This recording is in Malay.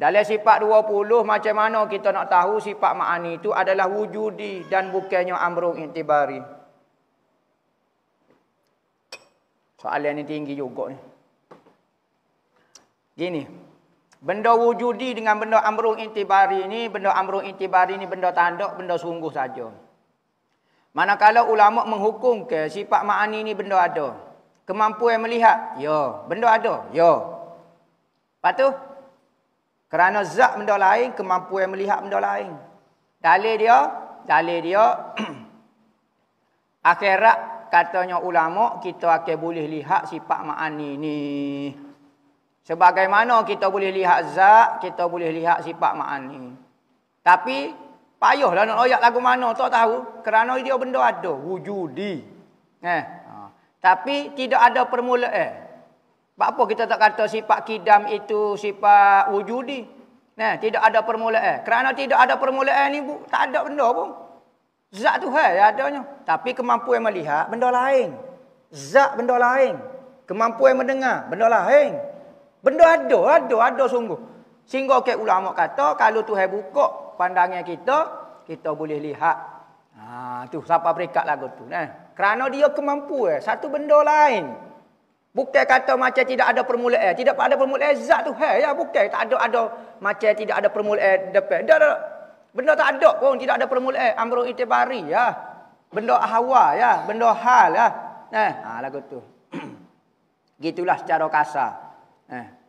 Dalam sifat 20 macam mana kita nak tahu sifat ma'ani itu adalah wujudi dan bukannya amrung intibari. Soalan ini tinggi juga ni. Gini. Benda wujudi dengan benda amrung intibari ini, benda amrung intibari ini benda tanduk, benda sungguh saja. Manakala ulama menghukum ke sifat ma'ani ini benda ada. Kemampuan melihat? Ya. Benda ada? Ya. Lepas tu, kerana zat benda lain, kemampuan melihat benda lain. Dalil dia, dalil dia, akhirat katanya ulama, kita akan boleh lihat sifat ma'ani ni. Sebagaimana kita boleh lihat zat, kita boleh lihat sifat ma'ani. Tapi, payuhlah nak ayat lagu mana, tak tahu. Kerana dia benda ada, wujudi. Eh. Ha. Tapi, tidak ada permulaan. Eh. Sebab apa kita tak kata sifat kidam itu sifat wujudi? Nah, tidak ada permulaan. Kerana tidak ada permulaan ni bu, tak ada benda pun. Zat Tuhan adanya. Tapi kemampuan melihat benda lain. Zat benda lain. Kemampuan mendengar benda lain. Benda ada, ada, ada sungguh. Sehingga ke ulama kata kalau Tuhan buka pandangan kita, kita boleh lihat. Ha, tu siapa berikat lagu tu. Nah. Kerana dia kemampuan satu benda lain. Bukan kata macam tidak ada permulaan. Tidak ada permulaan zat tu. Hey, ya, bukan. Tak ada, ada macam tidak ada permulaan depan. Dah, dah, Benda tak ada pun. Tidak ada permulaan. Amrul itibari. Ya. Benda hawa. Ya. Benda hal. Ya. nah, eh, ha, lagu tu. Gitulah secara kasar. Eh.